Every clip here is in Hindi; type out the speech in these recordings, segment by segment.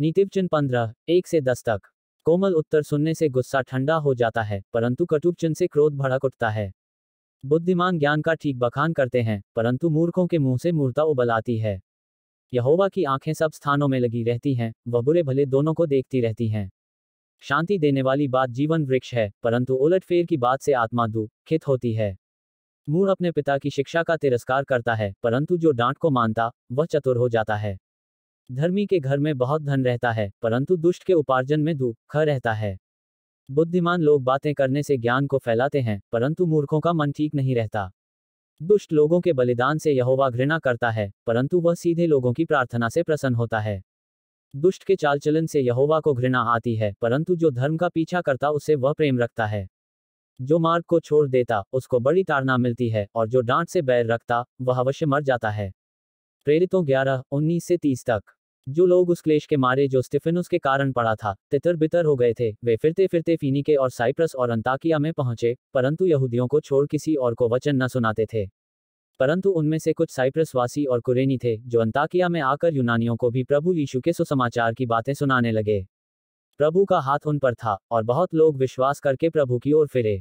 नीतिवचन पंद्रह एक से दस तक कोमल उत्तर सुनने से गुस्सा ठंडा हो जाता है परंतु कटुपचन से क्रोध भड़क उठता है बुद्धिमान ज्ञान का ठीक बखान करते हैं परंतु मूर्खों के मुंह से मूर्ता उबल आती है यहोवा की आंखें सब स्थानों में लगी रहती हैं वह बुरे भले दोनों को देखती रहती हैं शांति देने वाली बात जीवन वृक्ष है परंतु उलटफेर की बात से आत्मा दुखित होती है मूर अपने पिता की शिक्षा का तिरस्कार करता है परंतु जो डांट को मानता वह चतुर हो जाता है धर्मी के घर में बहुत धन रहता है परंतु दुष्ट के उपार्जन में दुख रहता है बुद्धिमान लोग बातें करने से ज्ञान को फैलाते हैं परंतु मूर्खों का मन ठीक नहीं रहता दुष्ट लोगों के बलिदान से यहोवा घृणा करता है परंतु वह सीधे लोगों की प्रार्थना से प्रसन्न होता है दुष्ट के चालचलन से यहोवा को घृणा आती है परंतु जो धर्म का पीछा करता उससे वह प्रेम रखता है जो मार्ग को छोड़ देता उसको बड़ी ताड़ना मिलती है और जो डांट से बैर रखता वह अवश्य मर जाता है प्रेरितों ग्यारह उन्नीस से तीस तक जो लोग उस क्लेश के मारे जो स्टिफिनुस के कारण पड़ा था तितर बितर हो गए थे वे फिरते फिरते फीनीके और साइप्रस और अंताकिया में पहुंचे परंतु यहूदियों को छोड़ किसी और को वचन न सुनाते थे परंतु उनमें से कुछ साइप्रस वासी और कुरेनी थे जो अंताकिया में आकर यूनानियों को भी प्रभु यीशु के सुसमाचार की बातें सुनाने लगे प्रभु का हाथ उन पर था और बहुत लोग विश्वास करके प्रभु की ओर फिरे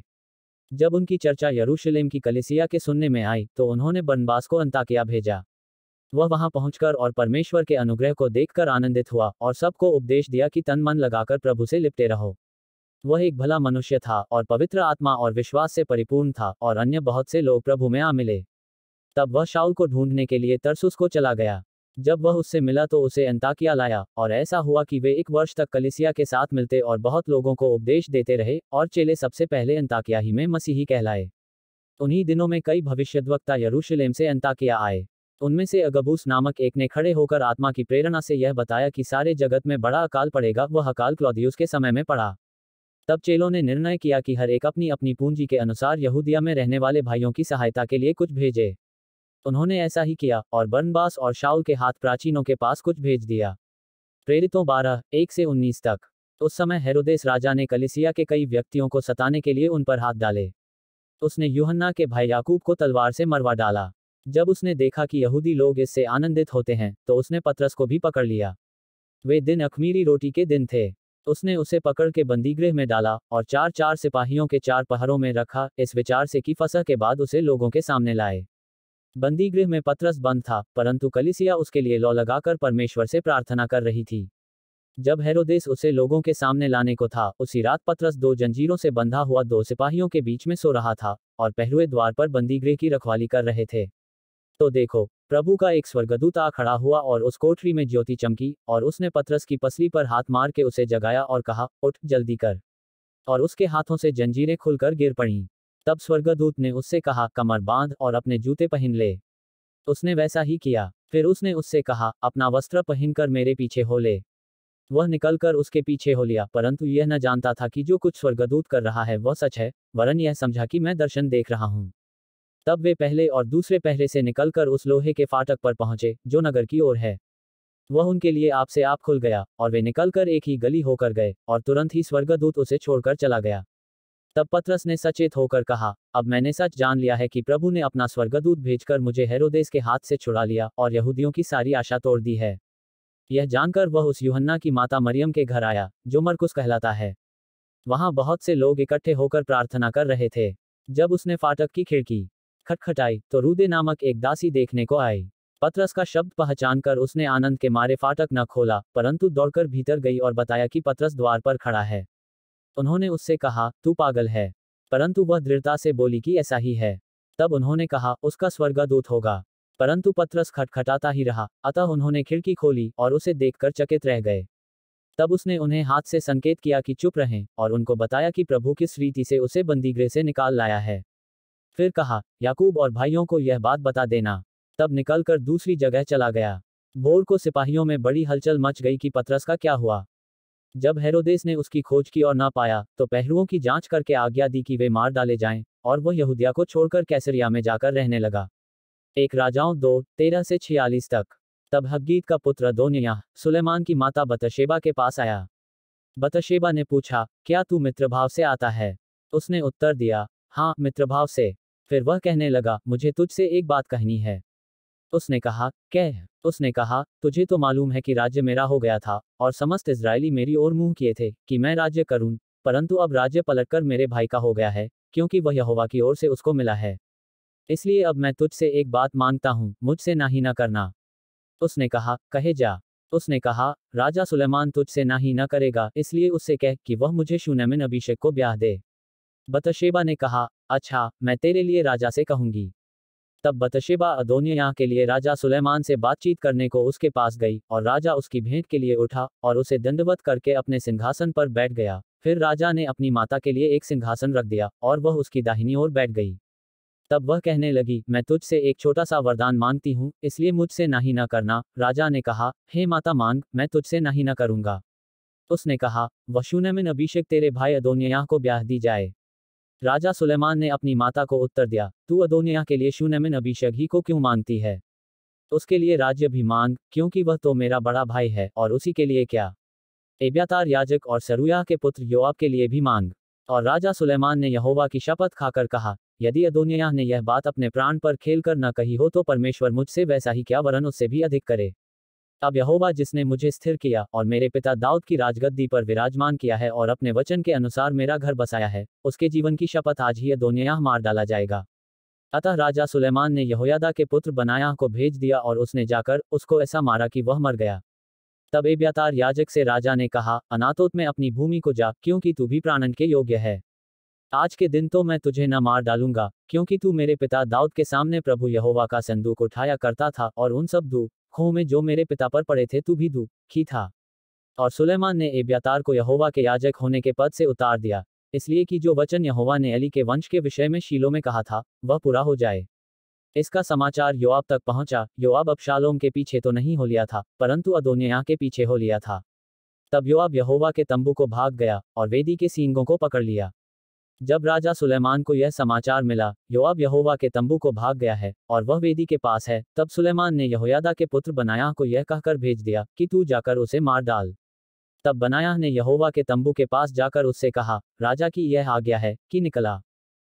जब उनकी चर्चा यरूशलेम की कलिसिया के सुनने में आई तो उन्होंने बनबास को अंताकिया भेजा वह वहां पहुंचकर और परमेश्वर के अनुग्रह को देखकर आनंदित हुआ और सबको उपदेश दिया कि तन मन लगाकर प्रभु से लिपटे रहो वह एक भला मनुष्य था और पवित्र आत्मा और विश्वास से परिपूर्ण था और अन्य बहुत से लोग प्रभु में आ मिले तब वह शाउल को ढूंढने के लिए तरसुस को चला गया जब वह उससे मिला तो उसे अंताकिया लाया और ऐसा हुआ कि वे एक वर्ष तक कलिसिया के साथ मिलते और बहुत लोगों को उपदेश देते रहे और चेले सबसे पहले अंताकिया ही में मसीही कहलाए उन्हीं दिनों में कई भविष्यद्वक्ता यरूशलेम से अंताकिया आए उनमें से अगबूस नामक एक ने खड़े होकर आत्मा की प्रेरणा से यह बताया कि सारे जगत में बड़ा अकाल पड़ेगा वह अकाल क्लॉदियस के समय में पड़ा तब चेलों ने निर्णय किया कि हर एक अपनी अपनी पूंजी के अनुसार यहूदिया में रहने वाले भाइयों की सहायता के लिए कुछ भेजे उन्होंने ऐसा ही किया और बर्नबास और शाउल के हाथ प्राचीनों के पास कुछ भेज दिया प्रेरितों बारह एक से उन्नीस तक उस समय हेरोदेस राजा ने कलिसिया के कई व्यक्तियों को सताने के लिए उन पर हाथ डाले उसने यूहन्ना के भाई याकूब को तलवार से मरवा डाला जब उसने देखा कि यहूदी लोग इससे आनंदित होते हैं तो उसने पतरस को भी पकड़ लिया वे दिन अखमीरी रोटी के दिन थे उसने उसे पकड़ के बंदीगृह में डाला और चार चार सिपाहियों के चार पहरों में रखा इस विचार से कि फसह के बाद उसे लोगों के सामने लाए बंदीगृह में पतरस बंद था परंतु कलिसिया उसके लिए लौ लगाकर परमेश्वर से प्रार्थना कर रही थी जब हेरोदेस उसे लोगों के सामने लाने को था उसी रात पतरस दो जंजीरों से बंधा हुआ दो सिपाहियों के बीच में सो रहा था और पहलुए द्वार पर बंदीगृह की रखवाली कर रहे थे तो देखो प्रभु का एक स्वर्गदूत आ खड़ा हुआ और उस कोठरी में ज्योति चमकी और उसने पतरस की पसली पर हाथ मार के उसे जगाया और कहा उठ जल्दी कर और उसके हाथों से जंजीरें खुलकर गिर पड़ीं तब स्वर्गदूत ने उससे कहा कमर बांध और अपने जूते पहन ले उसने वैसा ही किया फिर उसने उससे कहा अपना वस्त्र पहनकर मेरे पीछे हो ले वह निकलकर उसके पीछे हो लिया परंतु यह न जानता था कि जो कुछ स्वर्गदूत कर रहा है वह सच है वरन यह समझा कि मैं दर्शन देख रहा हूँ तब वे पहले और दूसरे पहरे से निकलकर उस लोहे के फाटक पर पहुंचे जो नगर की ओर है वह उनके लिए आपसे आप खुल गया और वे निकलकर एक ही गली होकर गए और तुरंत ही स्वर्गदूत उसे छोड़कर चला गया तब पत्रस ने सचेत होकर कहा अब मैंने सच जान लिया है कि प्रभु ने अपना स्वर्गदूत भेजकर मुझे हैरोदेस के हाथ से छुड़ा लिया और यहूदियों की सारी आशा तोड़ दी है यह जानकर वह उस युहन्ना की माता मरियम के घर आया जो मरकुस कहलाता है वहां बहुत से लोग इकट्ठे होकर प्रार्थना कर रहे थे जब उसने फाटक की खिड़की खटखटाई तो रूदे नामक एक दासी देखने को आई पतरस का शब्द पहचान कर उसने आनंद के मारे फाटक न खोला परंतु दौड़कर भीतर गई और बताया कि पतरस द्वार पर खड़ा है उन्होंने उससे कहा तू पागल है परंतु वह दृढ़ता से बोली कि ऐसा ही है तब उन्होंने कहा उसका स्वर्गदूत होगा परंतु पतरस खटखटाता ही रहा अतः उन्होंने खिड़की खोली और उसे देखकर चकित रह गए तब उसने उन्हें हाथ से संकेत किया कि चुप रहें और उनको बताया कि प्रभु किस रीति से उसे बंदीगृह से निकाल लाया है फिर कहा याकूब और भाइयों को यह बात बता देना तब निकलकर दूसरी जगह चला गया भोर को सिपाहियों में बड़ी हलचल मच गई कि पतरस का क्या हुआ जब हेरोदेस ने उसकी खोज की और ना पाया तो पहरुओं की जांच करके आज्ञा दी कि वे मार डाले जाएं और वह यहूदिया को छोड़कर कैसरिया में जाकर रहने लगा एक राजाओं दो तेरह से छियालीस तक तब हग्गी का पुत्र दोनिया सुलेमान की माता बतशेबा के पास आया बतशेबा ने पूछा क्या तू मित्रभाव से आता है उसने उत्तर दिया हाँ मित्रभाव से फिर वह कहने लगा मुझे तुझसे एक बात कहनी है उसने कहा कह उसने कहा तुझे तो मालूम है कि राज्य मेरा हो गया था और समस्त इसराइली मेरी ओर मुंह किए थे कि मैं राज्य करूं परंतु अब राज्य पलटकर मेरे भाई का हो गया है क्योंकि वह यहोवा की ओर से उसको मिला है इसलिए अब मैं तुझसे एक बात मांगता हूं मुझसे ना ही ना करना उसने कहा कहे जा उसने कहा राजा सुलेमान तुझसे ना ही ना करेगा इसलिए उससे कह कि वह मुझे शूनमिन अभिषेक को ब्याह दे बतशेबा ने कहा अच्छा मैं तेरे लिए राजा से कहूंगी तब बतशेबा अदोनिया के लिए राजा सुलेमान से बातचीत करने को उसके पास गई और राजा उसकी भेंट के लिए उठा और उसे दंडवत करके अपने सिंहासन पर बैठ गया फिर राजा ने अपनी माता के लिए एक सिंहासन रख दिया और वह उसकी दाहिनी ओर बैठ गई तब वह कहने लगी मैं तुझसे एक छोटा सा वरदान मांगती हूँ इसलिए मुझसे नहीं न करना राजा ने कहा हे माता मांग मैं तुझसे नहीं न करूंगा उसने कहा वशूनमिन अभिषेक तेरे भाई अदोनिया को ब्याह दी जाए राजा सुलेमान ने अपनी माता को उत्तर दिया तू अदोनिया के लिए शून्यमिन अभिषेक ही को क्यों मानती है उसके लिए राज्य भी मांग क्योंकि वह तो मेरा बड़ा भाई है और उसी के लिए क्या एब्यातार याजक और सरुया के पुत्र योआब के लिए भी मांग और राजा सुलेमान ने यहोवा की शपथ खाकर कहा यदि अदोनिया ने यह बात अपने प्राण पर खेल कर न कही हो तो परमेश्वर मुझसे वैसा ही क्या वरन उससे भी अधिक करे अब यहोवा जिसने मुझे स्थिर किया और मेरे पिता दाऊद की राजगद्दी पर विराजमान किया है और अपने वचन के अनुसार मेरा घर बसाया है उसके जीवन की शपथ आज ही दोनियाह मार डाला जाएगा अतः राजा सुलेमान ने यहोयादा के पुत्र बनायाह को भेज दिया और उसने जाकर उसको ऐसा मारा कि वह मर गया तब एब्यातार याजक से राजा ने कहा अनातोत में अपनी भूमि को जा क्योंकि तू भी प्राणन के योग्य है आज के दिन तो मैं तुझे न मार डालूंगा क्योंकि तू मेरे पिता दाऊद के सामने प्रभु यहोवा का संदूक उठाया करता था और उन सब दू खूह में जो मेरे पिता पर पड़े थे तू भी दुखी था और सुलेमान ने एब्यातार को यहोवा के याजक होने के पद से उतार दिया इसलिए कि जो वचन यहोवा ने अली के वंश के विषय में शीलो में कहा था वह पूरा हो जाए इसका समाचार योआब तक पहुंचा अब अबशालोम के पीछे तो नहीं हो लिया था परंतु अदोनिया के पीछे हो लिया था तब युवाब यहोवा के तंबू को भाग गया और वेदी के सींगों को पकड़ लिया जब राजा सुलेमान को यह समाचार मिला योआब यहोवा के तंबू को भाग गया है और वह वेदी के पास है तब सुलेमान ने यहोयादा के पुत्र बनायाह को यह कहकर भेज दिया कि तू जाकर उसे मार डाल तब बनायाह ने यहोवा के तंबू के पास जाकर उससे कहा राजा की यह आज्ञा है कि निकला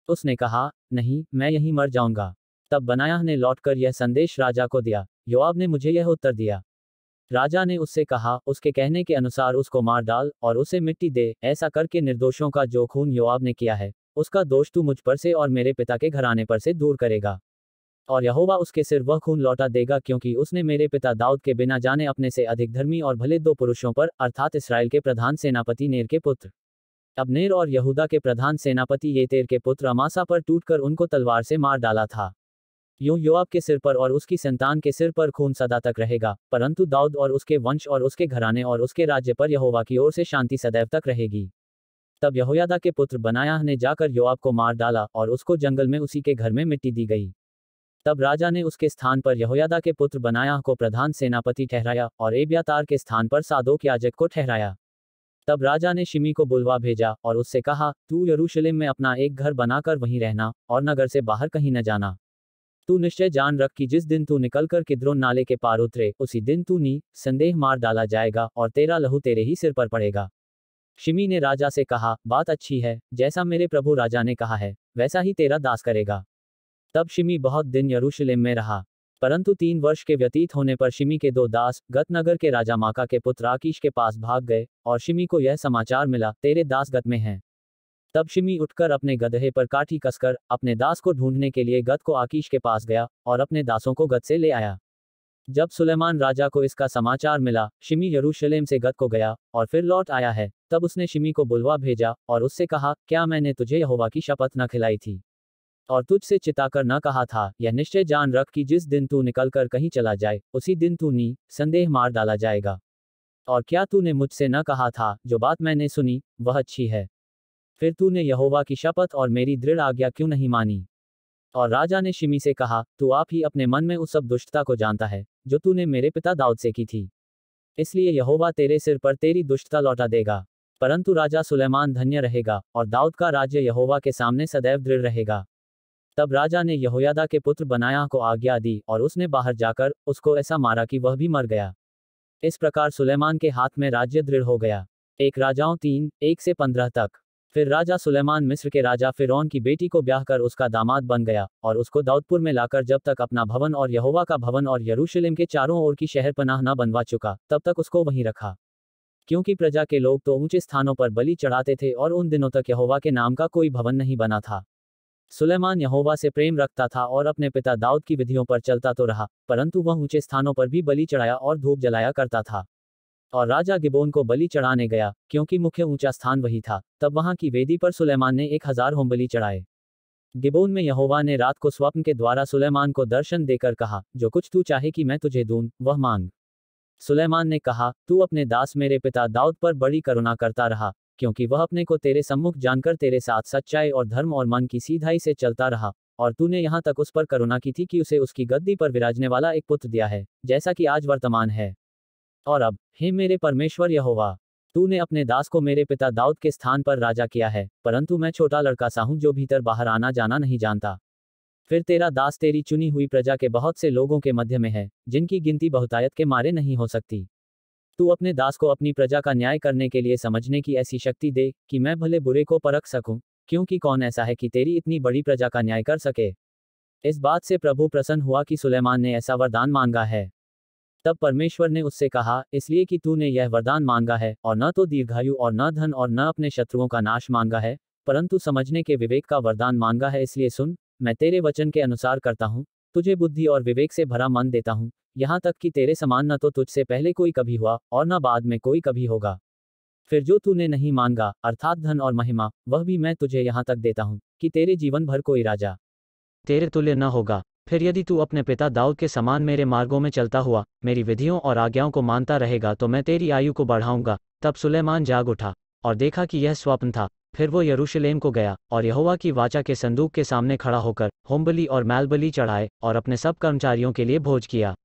उसने कहा नहीं मैं यहीं मर जाऊंगा तब बनायाह ने लौटकर यह संदेश राजा को दिया योआब ने मुझे यह उत्तर दिया राजा ने उससे कहा उसके कहने के अनुसार उसको मार डाल और उसे मिट्टी दे ऐसा करके निर्दोषों का जो खून युवाब ने किया है उसका दोष तू मुझ पर से और मेरे पिता के घराने पर से दूर करेगा और यहोवा उसके सिर वह खून लौटा देगा क्योंकि उसने मेरे पिता दाऊद के बिना जाने अपने से अधिक धर्मी और भले दो पुरुषों पर अर्थात इसराइल के प्रधान सेनापति नेर के पुत्र अब नेर और यहूदा के प्रधान सेनापति येतेर के पुत्र अमासा पर टूटकर उनको तलवार से मार डाला था यूं योआब के सिर पर और उसकी संतान के सिर पर खून सदा तक रहेगा परंतु दाऊद और उसके वंश और उसके घराने और उसके राज्य पर यहोवा की ओर से शांति सदैव तक रहेगी तब यहोयादा के पुत्र बनायाह ने जाकर योआब को मार डाला और उसको जंगल में उसी के घर में मिट्टी दी गई तब राजा ने उसके स्थान पर यहोयादा के पुत्र बनायाह को प्रधान सेनापति ठहराया और एब्यातार के स्थान पर सादोक याजक को ठहराया तब राजा ने शिमी को बुलवा भेजा और उससे कहा तू यरूशलेम में अपना एक घर बनाकर वहीं रहना और नगर से बाहर कहीं न जाना तू निश्चय जान रख कि जिस दिन तू निकलकर किद्रोन नाले के पार उतरे उसी दिन तू नी संदेह मार डाला जाएगा और तेरा लहू तेरे ही सिर पर पड़ेगा शिमी ने राजा से कहा बात अच्छी है जैसा मेरे प्रभु राजा ने कहा है वैसा ही तेरा दास करेगा तब शिमी बहुत दिन यरूशलेम में रहा परंतु तीन वर्ष के व्यतीत होने पर शिमी के दो दास गतनगर के राजा माका के पुत्र आकीश के पास भाग गए और शिमी को यह समाचार मिला तेरे दास गत में हैं तब शिमी उठकर अपने गधे पर काठी कसकर अपने दास को ढूंढने के लिए गद को आकीश के पास गया और अपने दासों को गद से ले आया जब सुलेमान राजा को इसका समाचार मिला शिमी यरूशलेम से गद को गया और फिर लौट आया है तब उसने शिमी को बुलवा भेजा और उससे कहा क्या मैंने तुझे यहोवा की शपथ न खिलाई थी और तुझसे चिताकर न कहा था यह निश्चय जान रख कि जिस दिन तू निकलकर कहीं चला जाए उसी दिन तू नी संदेह मार डाला जाएगा और क्या तूने मुझसे न कहा था जो बात मैंने सुनी वह अच्छी है फिर तूने यहोवा की शपथ और मेरी दृढ़ आज्ञा क्यों नहीं मानी और राजा ने शिमी से कहा तू आप ही अपने मन में उस सब दुष्टता को जानता है जो तूने मेरे पिता दाऊद से की थी इसलिए यहोवा तेरे सिर पर तेरी दुष्टता लौटा देगा परंतु राजा सुलेमान धन्य रहेगा और दाऊद का राज्य यहोवा के सामने सदैव दृढ़ रहेगा तब राजा ने यहोयादा के पुत्र बनाया को आज्ञा दी और उसने बाहर जाकर उसको ऐसा मारा कि वह भी मर गया इस प्रकार सुलेमान के हाथ में राज्य दृढ़ हो गया एक राजाओं तीन एक से पंद्रह तक फिर राजा सुलेमान मिस्र के राजा फिरौन की बेटी को ब्याह कर उसका दामाद बन गया और उसको दाऊदपुर में लाकर जब तक अपना भवन और यहोवा का भवन और यरूशलेम के चारों ओर की शहर पनाह न बनवा चुका तब तक उसको वहीं रखा क्योंकि प्रजा के लोग तो ऊंचे स्थानों पर बलि चढ़ाते थे और उन दिनों तक यहोवा के नाम का कोई भवन नहीं बना था सुलेमान यहोवा से प्रेम रखता था और अपने पिता दाऊद की विधियों पर चलता तो रहा परंतु वह ऊंचे स्थानों पर भी बलि चढ़ाया और धूप जलाया करता था और राजा गिबोन को बलि चढ़ाने गया क्योंकि मुख्य ऊंचा स्थान वही था तब वहां की वेदी पर सुलेमान ने एक हजार होमबली चढ़ाए गिबोन में यहोवा ने रात को स्वप्न के द्वारा सुलेमान को दर्शन देकर कहा जो कुछ तू चाहे कि मैं तुझे दून वह मांग सुलेमान ने कहा तू अपने दास मेरे पिता दाऊद पर बड़ी करुणा करता रहा क्योंकि वह अपने को तेरे सम्मुख जानकर तेरे साथ सच्चाई और धर्म और मन की सीधाई से चलता रहा और तूने यहाँ तक उस पर करुणा की थी कि उसे उसकी गद्दी पर विराजने वाला एक पुत्र दिया है जैसा कि आज वर्तमान है और अब हे मेरे परमेश्वर यहोवा तूने अपने दास को मेरे पिता दाऊद के स्थान पर राजा किया है परंतु मैं छोटा लड़का सा हूं जो भीतर बाहर आना जाना नहीं जानता फिर तेरा दास तेरी चुनी हुई प्रजा के बहुत से लोगों के मध्य में है जिनकी गिनती बहुतायत के मारे नहीं हो सकती तू अपने दास को अपनी प्रजा का न्याय करने के लिए समझने की ऐसी शक्ति दे कि मैं भले बुरे को परख सकूं क्योंकि कौन ऐसा है कि तेरी इतनी बड़ी प्रजा का न्याय कर सके इस बात से प्रभु प्रसन्न हुआ कि सुलेमान ने ऐसा वरदान मांगा है तब परमेश्वर ने उससे कहा इसलिए कि तूने यह वरदान मांगा है और न तो दीर्घायु और न धन और न अपने शत्रुओं का नाश मांगा है परंतु समझने के विवेक का वरदान मांगा है इसलिए सुन मैं तेरे वचन के अनुसार करता हूँ तुझे बुद्धि और विवेक से भरा मन देता हूँ यहाँ तक कि तेरे समान न तो तुझसे पहले कोई कभी हुआ और न बाद में कोई कभी होगा फिर जो तूने नहीं मांगा अर्थात धन और महिमा वह भी मैं तुझे यहाँ तक देता हूँ कि तेरे जीवन भर कोई राजा तेरे तुल्य न होगा फिर यदि तू अपने पिता दाऊद के समान मेरे मार्गों में चलता हुआ मेरी विधियों और आज्ञाओं को मानता रहेगा तो मैं तेरी आयु को बढ़ाऊंगा तब सुलेमान जाग उठा और देखा कि यह स्वप्न था फिर वो यरूशलेम को गया और यहोवा की वाचा के संदूक के सामने खड़ा होकर होमबली और मैलबली चढ़ाए और अपने सब कर्मचारियों के लिए भोज किया